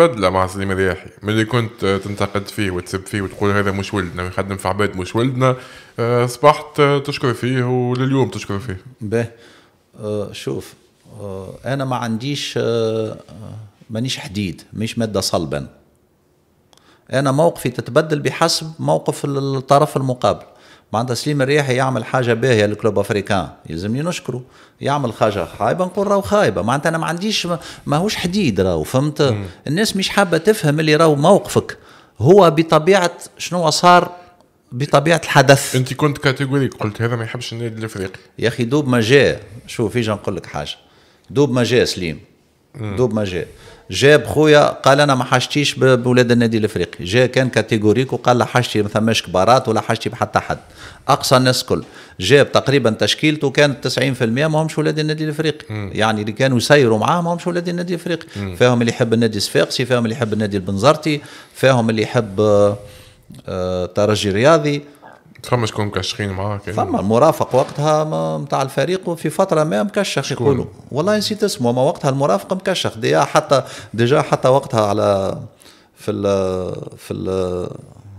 بدله مع سليم الرياحي ملي كنت آه، تنتقد فيه وتسب فيه وتقول هذا مش ولدنا ويخدم في عباد مش ولدنا آه، اصبحت آه، تشكر فيه ولليوم تشكر فيه به أه شوف أه انا ما عنديش أه مانيش حديد مش ماده صلبا انا موقفي تتبدل بحسب موقف الطرف المقابل معناتها سليم الرياحي يعمل حاجه باهيه للكلوب افريكان يلزمني نشكره يعمل حاجه خايبه نقول راهو خايبه معناتها انا ما عنديش ماهوش حديد راهو فهمت الناس مش حابه تفهم اللي راهو موقفك هو بطبيعه شنو صار بطبيعه الحدث انت كنت كاتيجوريك قلت هذا ما يحبش النادي الافريقي يا اخي دوب ما جاء شوف اجا نقول لك حاجه دوب ما جاء سليم دوب ما جاء جاب خويا قال انا ما حاجتيش بولاد النادي الافريقي جاء كان كاتيجوريك وقال لا حاجتي ما ثماش كبارات ولا حاجتي بحتى حد اقصى الناس كل جاب تقريبا تشكيلته كانت 90% ماهمش ولاد النادي الافريقي يعني اللي كانوا يسيروا معاه ماهمش ولاد النادي الافريقي فيهم اللي يحب النادي الصفاقسي فيهم اللي يحب النادي البنزرتي فيهم اللي يحب الترجي آه، الرياضي فما شكون مكشخين معاك يعني. فما المرافق وقتها نتاع الفريق في فتره ما مكشخ يقولوا والله نسيت اسمه ما وقتها المرافق مكشخ ديا حتى ديجا حتى وقتها على في الـ في الـ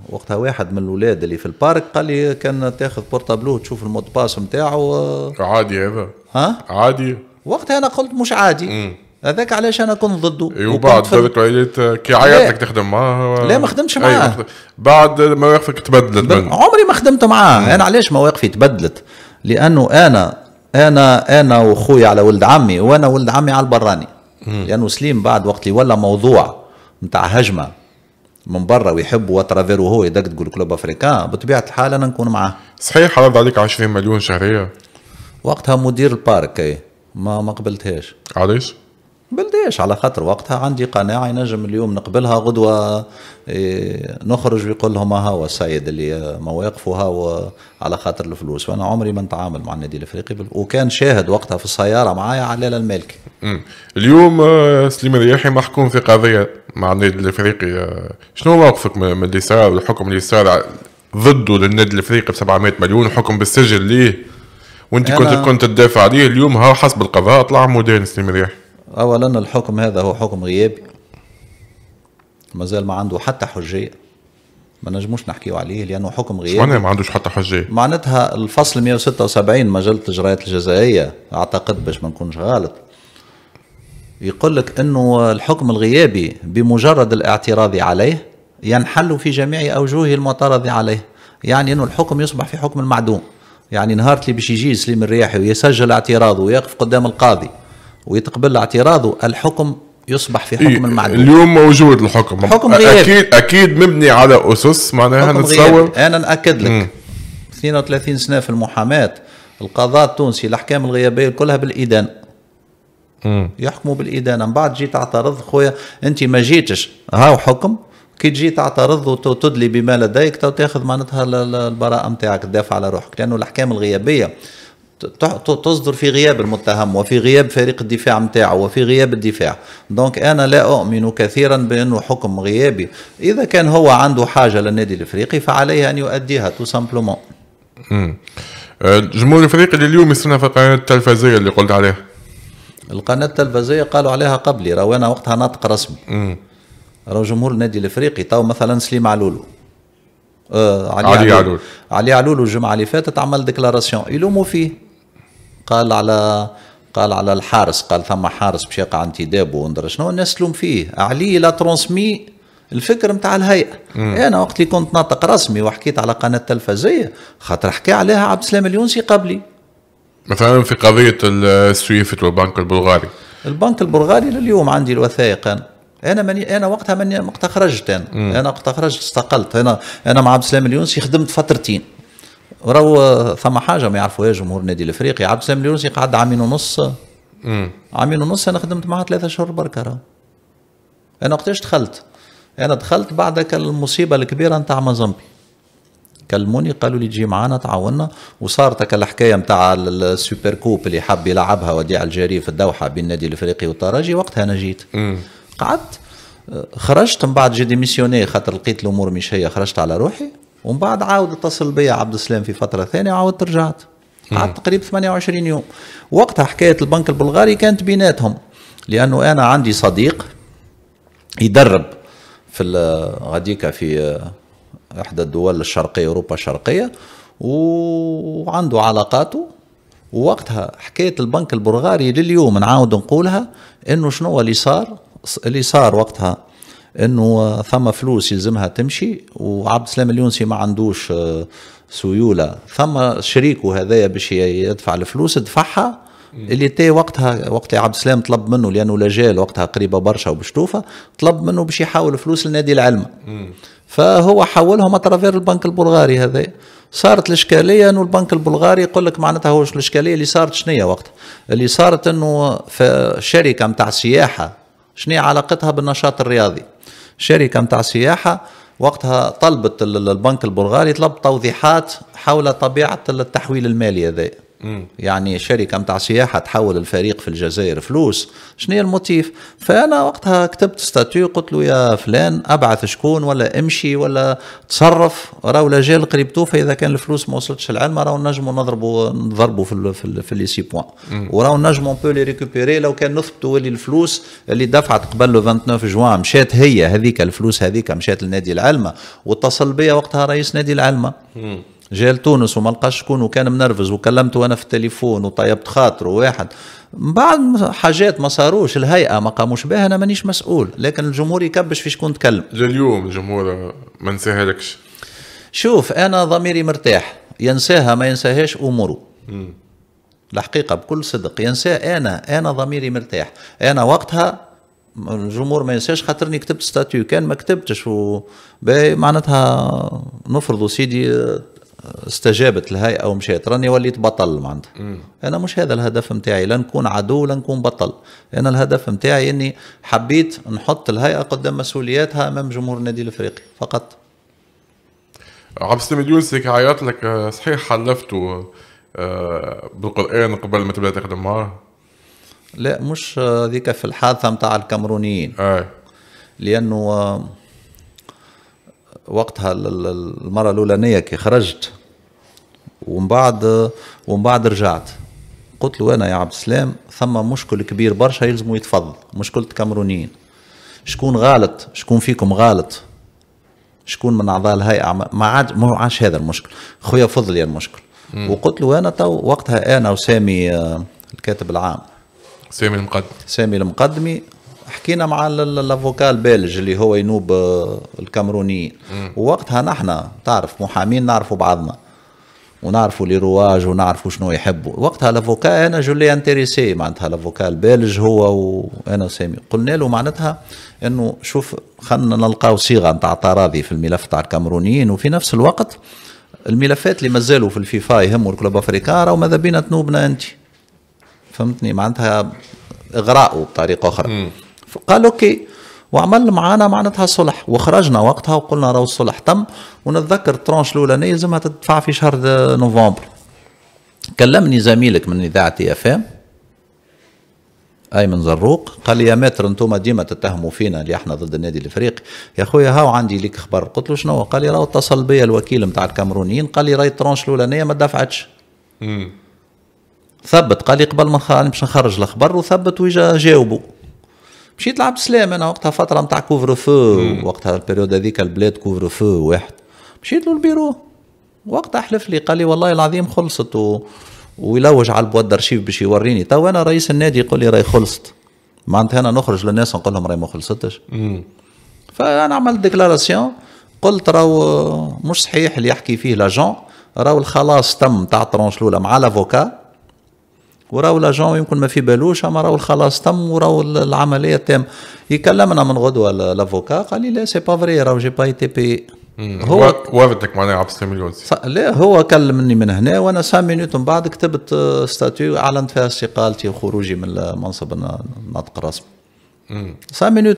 وقتها واحد من الاولاد اللي في البارك قال لي كان تاخذ بورتابلو تشوف المود باس نتاعو عادي هذا ها عادي وقتها انا قلت مش عادي مم. هذاك علاش انا كنت ضده إيه، وبعد هذاك العائلات كي عيطتك تخدم معاه لا ما خدمتش معاه بعد مواقفك تبدلت عمري ما خدمت معاه انا علاش مواقفي تبدلت لانه انا انا انا وخويا على ولد عمي وانا ولد عمي على البراني لانه يعني سليم بعد وقت اللي ولا موضوع نتاع هجمه من برا ويحبوا اترافيرو وهو يدق تقول كلوب افريكان بطبيعه الحال انا نكون معاه صحيح حرض عليك 20 مليون شهريه وقتها مدير البارك ما ما قبلتهاش علاش؟ بلديش على خاطر وقتها عندي قناعة نجم اليوم نقبلها غدوة إيه، نخرج ويقول لهم ها هو السيد اللي مواقفه هو على خاطر الفلوس وانا عمري ما نتعامل مع النادي الافريقي وكان شاهد وقتها في السيارة معايا علال المالكي اليوم آه، سليم الرياحي محكوم في قضية مع النادي الافريقي آه، شنو موقفك من اللي صار والحكم اللي صار ضده للنادي الافريقي ب 700 مليون حكم بالسجل ليه وانت كنت كنت تدافع عليه اليوم هو حسب القضاء طلع مدان سليم الرياحي أولا الحكم هذا هو حكم غيابي مازال ما عنده حتى حجية ما نجموش نحكيو عليه لأنه حكم غيابي معناها ما عندوش حتى حجية معناتها الفصل 176 مجلة الجرايات الجزائية أعتقد باش ما نكونش غلط يقول لك أنه الحكم الغيابي بمجرد الاعتراض عليه ينحل في جميع أوجهه المعترض عليه يعني أنه الحكم يصبح في حكم المعدوم يعني نهار اللي باش يجي سليم الرياحي ويسجل اعتراضه ويقف قدام القاضي ويتقبل اعتراضه الحكم يصبح في حكم إيه المعدوم اليوم موجود الحكم حكم غيابي اكيد اكيد مبني على اسس معناها نتصور انا ناكد لك 32 سنه في المحاماه القضاء التونسي الاحكام الغيابيه كلها بالادان يحكموا بالادانه من بعد جيت تعترض خويا انت ما جيتش هاو حكم كي تجي تعترض وتدلي بما لديك تاخذ معناتها البراءه نتاعك تدافع على روحك لانه الاحكام الغيابيه تصدر في غياب المتهم وفي غياب فريق الدفاع متاعه وفي غياب الدفاع دونك انا لا اؤمن كثيرا بانه حكم غيابي اذا كان هو عنده حاجه للنادي الافريقي فعليه ان يؤديها تو سامبلومون الجمهور أه، الافريقي اللي اليوم يستنى في القناه التلفزيونيه اللي قلت عليها القناه التلفزيونيه قالوا عليها قبلي راهو انا وقتها ناطق رسمي راهو جمهور النادي الافريقي تو مثلا سليم علولو آه علي, علي علول علي علول الجمعه اللي فاتت عمل ديكلاراسيون يلوموا فيه قال على قال على الحارس قال ثم حارس باش يقع انتدابه وندرى شنو الناس تلوم فيه علي لا ترونسمي الفكر نتاع الهيئه انا وقت اللي كنت ناطق رسمي وحكيت على قناه تلفزيه خاطر حكى عليها عبد السلام اليونسي قبلي مثلا في قضيه السويفت والبنك البلغاري البنك البلغاري لليوم عندي الوثائق انا انا ماني انا وقتها ماني وقتها خرجت انا انا وقتها خرجت استقلت انا انا مع عبد السلام اليونسي خدمت فترتين راهو ثم حاجه ما يعرفوها إيه جمهور النادي الافريقي عبد السلام اليونسي قعد عامين ونص عامين ونص انا خدمت معاه ثلاثة شهور بركه راهو انا وقتاش دخلت انا دخلت بعد المصيبه الكبيره نتاع مازامبي كلموني قالوا لي تجي معانا تعاوننا وصارت الحكايه نتاع السوبر كوب اللي حب يلعبها وديع الجري في الدوحه بين النادي الافريقي والترجي وقتها انا جيت قعدت خرجت من بعد جي ديميسيوني خاطر لقيت الامور مش هي خرجت على روحي ومن بعد عاود اتصل بيا عبد السلام في فتره ثانيه وعاودت رجعت قعدت تقريبا 28 يوم وقتها حكايه البنك البلغاري كانت بيناتهم لانه انا عندي صديق يدرب في غاديكا في احدى الدول الشرقيه اوروبا الشرقيه وعنده علاقاته ووقتها حكايه البنك البلغاري لليوم نعاود نقولها انه شنو اللي صار اللي صار وقتها انه ثم فلوس يلزمها تمشي وعبد السلام اليونسي ما عندوش آه، سيوله ثم شريكه هذايا باش يدفع الفلوس دفعها اللي تي وقتها وقت عبد السلام طلب منه لانه لجال وقتها قريبه برشا وبشتوفه طلب منه باش يحول فلوس لنادي العلم فهو حولهم اترافير البنك البلغاري هذا صارت الاشكاليه انه البنك البلغاري يقول لك معناتها هو الاشكاليه اللي صارت شنية وقتها اللي صارت انه في شركه نتاع سياحه شنو علاقتها بالنشاط الرياضي شركه نتاع سياحه وقتها طلبت البنك البلغاري طلب توضيحات حول طبيعه التحويل المالي هذا يعني شركه نتاع سياحه تحول الفريق في الجزائر فلوس شنو الموتيف فانا وقتها كتبت ستاتيو قلت له يا فلان ابعث شكون ولا امشي ولا تصرف راهو لا جال قريب توفى اذا كان الفلوس ما وصلتش العلم راهو نجموا نضربوا نضربوا في في, في لي سي بوان وراهو نجموا بو لي ريكوبيري لو كان نثبتوا اللي الفلوس اللي دفعت قبل لو 29 جوان مشات هي هذيك الفلوس هذيك مشات لنادي العلمه واتصل بيا وقتها رئيس نادي العلمه جا لتونس وما لقاش شكون وكان منرفز وكلمته انا في التليفون وطيبت خاطره واحد من بعد حاجات ما صاروش الهيئه ما قاموش بها انا مانيش مسؤول لكن الجمهور يكبش في شكون تكلم جا اليوم الجمهور ما نساهلكش شوف انا ضميري مرتاح ينساها ما ينساهاش اموره الحقيقة بكل صدق ينسى أنا أنا ضميري مرتاح أنا وقتها الجمهور ما ينساش خاطرني كتبت ستاتيو كان ما كتبتش و معناتها نفرضوا سيدي استجابت الهيئه ومشيت راني وليت بطل معناتها انا مش هذا الهدف نتاعي لا نكون عدو لا نكون بطل انا الهدف نتاعي اني حبيت نحط الهيئه قدام مسؤولياتها امام جمهور النادي الافريقي فقط عبد السلام سيك عيط لك آه، صحيح حلفته آه، بالقران قبل ما تبدا تخدم معاه لا مش ذيك في الحادثه نتاع الكاميرونيين اي آه. لانه وقتها المره الاولانيه كي خرجت ومن بعد ومن بعد رجعت قلت له انا يا عبد السلام ثم مشكل كبير برشا يلزموا يتفضل مشكله كامرونيين شكون غالط شكون فيكم غالط شكون من اعضاء الهيئه ما عاد ما عادش هذا المشكل خويا فضل يا المشكل مم. وقلت له انا تو وقتها انا وسامي آه، الكاتب العام سامي المقدم سامي المقدمي حكينا مع الافوكا البالج اللي هو ينوب آه، الكامرونيين ووقتها نحن تعرف محامين نعرفوا بعضنا ونعرفوا لي رواج ونعرفوا شنو يحبوا وقتها لافوكا انا جو لي انتريسي معناتها لافوكا البالج هو وانا وسامي قلنا له معناتها انه شوف خلينا نلقاو صيغه نتاع تراضي في الملف تاع الكامرونيين وفي نفس الوقت الملفات اللي مازالوا في الفيفا يهموا الكلوب افريكا راهو ماذا بينا تنوبنا انت فهمتني معناتها اغراءه بطريقه اخرى قال اوكي وعمل معانا معناتها صلح وخرجنا وقتها وقلنا راهو الصلح تم ونتذكر الترونش الاولانيه لازمها تدفع في شهر نوفمبر كلمني زميلك من اذاعه اف ام ايمن زروق قال لي يا ماتر انتم ديما تتهموا فينا اللي احنا ضد النادي الافريقي يا خويا هاو عندي ليك خبر قلت له شنو قال لي راهو اتصل بيا الوكيل نتاع الكاميرونيين قال لي راهي الترونش الاولانيه ما دفعتش ثبت قال لي قبل ما يعني باش نخرج الخبر وثبت ويجا جاوبوا مشيت لعبت سلام انا وقتها فتره نتاع كوفر فو وقتها البريود هذيك البلاد كوفر فو واحد مشيت له البيرو وقتها حلف لي قال لي والله العظيم خلصت و... ويلوج على البواد درشيف باش يوريني تو انا رئيس النادي يقول لي راهي خلصت معناتها انا نخرج للناس ونقول لهم راهي ما خلصتش فانا عملت ديكلاراسيون قلت راهو مش صحيح اللي يحكي فيه لاجون راهو الخلاص تم تاع الترونش الاولى مع لافوكا وراو لاجون يمكن ما في بالوش اما راهو الخلاص تم وراو العمليه تم يكلمنا من غدوه لافوكا قال لي لا سي با فري راهو جي با ايتي بي هو وردك معناها عبد مليون لا هو كلمني من هنا وانا 5 مينوت من بعد كتبت آه، ستاتيو اعلنت فيها استقالتي وخروجي من منصب الناطق الرسمي 5 مينوت